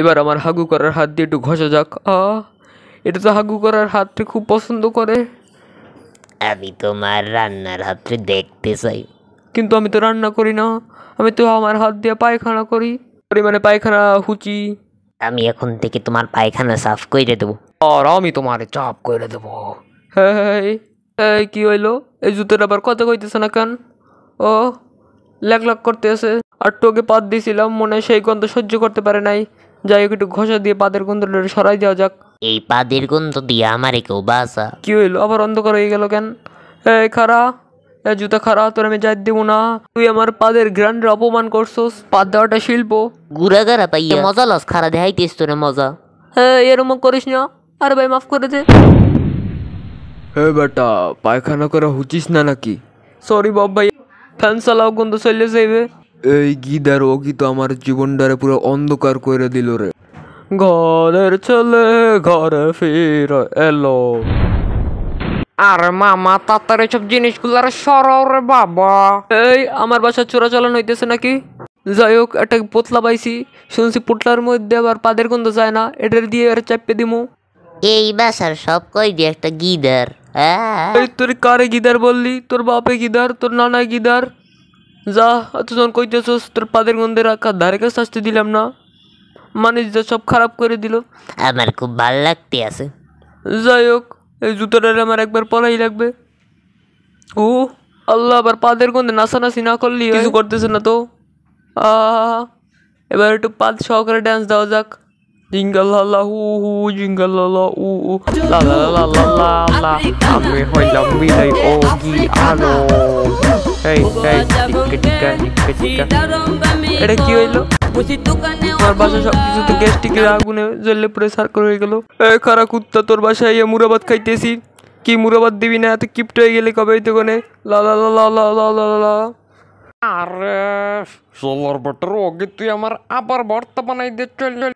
এবার আমার হাগু করার হাত দিয়ে একটু ঘষা যাক আ এটা তো হাগু করার হাতটি খুব পছন্দ করে আমি তোমার রান্নার হাতটি দেখতে চাই কিন্তু আমি তো রান্না করি না আমি তো আমার হাত দিয়ে পায়খানা করি পরিমাণে পায়খানা হুচি আমি এখন থেকে তোমার পায়খানা সাফ করে দেবো আর আমি তোমার চাপ করে দেবো হ্যাঁ কি হইলো এই জুতোর আবার কত কইতেছে না কেন ও ল্যাক ল্যাক করতে আর টোকে পাত দিয়েছিলাম মনে সেই গন্ধ সহ্য করতে পারে নাই যাই হোক একটু ঘষা দিয়ে পাদের কুন্দলটা সরাই যাওয়া যাক এই পাদের গন্ধ দিয়ে আমারে কেউ বাসা কি হইলো আবার অন্ধকার হয়ে গেল কেন এই খারা এ জুতা খারা তোর আমি যাই দেবো না তুই আমার পাদের গ্রান্ডের অপমান করছোস পাদ দেওয়াটা শিল্প গুড়া গাড়া পাই মজা লস খারা দেখাইতিস তোর মজা হ্যাঁ এরম করিস না আরে ভাই মাফ করে দে হে বেটা পায়খানা করা হুচিস না নাকি সরি বাপ ভাই ফ্যান চালাও গন্ধ চলে যাইবে এই গিদার ওকি তো আমার জীবনটারে পুরো অন্ধকার করে দিল রে ঘরের ছেলে ঘরে ফির এলো আর মামা তাতার এসব জিনিসগুলো আর সরাও রে বাবা এই আমার বাসা চোরাচালান হইতেছে নাকি যাই হোক একটা পোতলা পাইছি শুনছি পোটলার মধ্যে আবার পাদের গন্ধ যায় না এটার দিয়ে আর চাপে দিমু এই বাসার সব কই দিয়ে একটা গিদার হ্যাঁ? এই তোর কারে গিদার বললি তোর বাপে গিদার তোর নানা গিদার যা এতজন কইতেছ তোর পাদের গন্ধে রাখা ধারে কাছে আসতে দিলাম না মানুষ যা সব খারাপ করে দিল আমার খুব ভাল লাগতে আছে যাই হোক এই জুতোটার আমার একবার পলাই লাগবে ও আল্লাহ আবার পাদের গন্ধে নাচানাচি না করলি কিছু করতেছে না তো আহ এবার একটু পাদ সহকারে ড্যান্স দেওয়া যাক জিঙ্গালালা হু হু জিঙ্গালালা উ উ লা লা লা লা লা লা আমি হইলাম বিদায় ও কি আলো এই এই এটা কি হইলো জ্বললে সার্কল হয়ে তোর বাসায় মুরাবাদ খাইতেছি কি মুরাবাদ দিবি না এত কিপ্ট হয়ে গেলে কবে তো কোনে লা লা লা লা লা লা লা লা আরে সোলার তুই আমার আবার বর্তমানে